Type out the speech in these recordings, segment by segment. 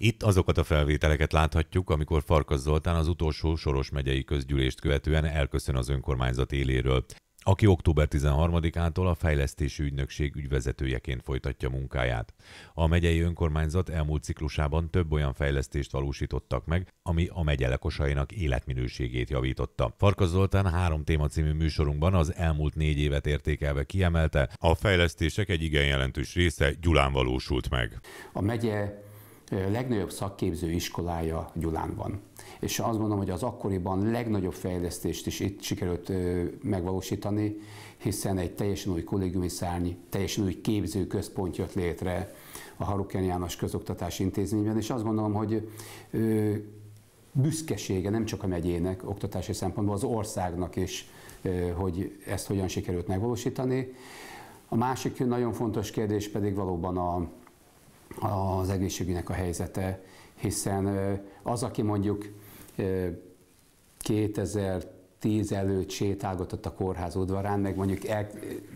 Itt azokat a felvételeket láthatjuk, amikor Farkas Zoltán az utolsó Soros megyei közgyűlést követően elköszön az önkormányzat éléről, aki október 13-ától a Fejlesztési Ügynökség ügyvezetőjeként folytatja munkáját. A megyei önkormányzat elmúlt ciklusában több olyan fejlesztést valósítottak meg, ami a megye lakosainak életminőségét javította. Farkas Zoltán három téma című műsorunkban az elmúlt négy évet értékelve kiemelte, a fejlesztések egy igen jelentős része Gyulán valósult meg. A megye legnagyobb szakképző iskolája Gyulán van. És azt mondom, hogy az akkoriban legnagyobb fejlesztést is itt sikerült megvalósítani, hiszen egy teljesen új kollégiumi szárny, teljesen új képzőközpont jött létre a Haruken János Közoktatási Intézményben, és azt gondolom, hogy büszkesége nem csak a megyének, oktatási szempontból, az országnak is, hogy ezt hogyan sikerült megvalósítani. A másik nagyon fontos kérdés pedig valóban a az egészségügynek a helyzete, hiszen az, aki mondjuk 2010 előtt sétálgatott a kórház udvarán, meg mondjuk el,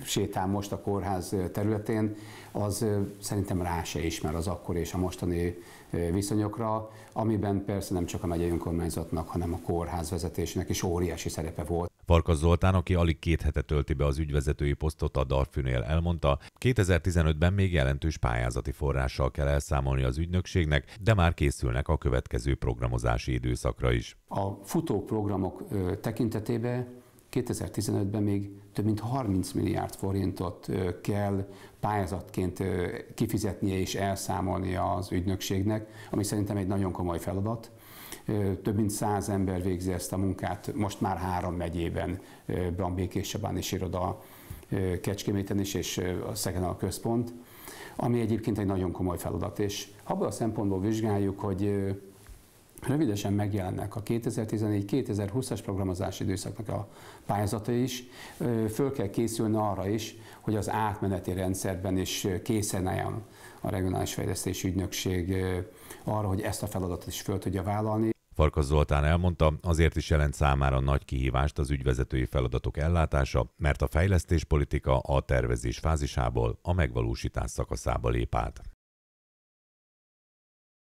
sétál most a kórház területén, az szerintem rá se ismer az akkor és a mostani viszonyokra, amiben persze nem csak a megyei önkormányzatnak, hanem a kórház vezetésének is óriási szerepe volt. Farkas Zoltán, aki alig két hete tölti be az ügyvezetői posztot a Darfűnél, elmondta, 2015-ben még jelentős pályázati forrással kell elszámolni az ügynökségnek, de már készülnek a következő programozási időszakra is. A futó programok tekintetében 2015-ben még több mint 30 milliárd forintot kell pályázatként kifizetnie és elszámolnia az ügynökségnek, ami szerintem egy nagyon komoly feladat. Több mint száz ember végzi ezt a munkát, most már három megyében, és Sabán és Iroda, Kecskeméten is, és a a központ, ami egyébként egy nagyon komoly feladat. És abban a szempontból vizsgáljuk, hogy Rövidesen megjelennek a 2014-2020-as programozási időszaknak a pályázata is. Föl kell készülni arra is, hogy az átmeneti rendszerben is készen álljon a Regionális Fejlesztési Ügynökség arra, hogy ezt a feladatot is föl tudja vállalni, Farkas Zoltán elmondta, azért is jelent számára nagy kihívást az ügyvezetői feladatok ellátása, mert a fejlesztéspolitika a tervezés fázisából a megvalósítás szakaszába lép át.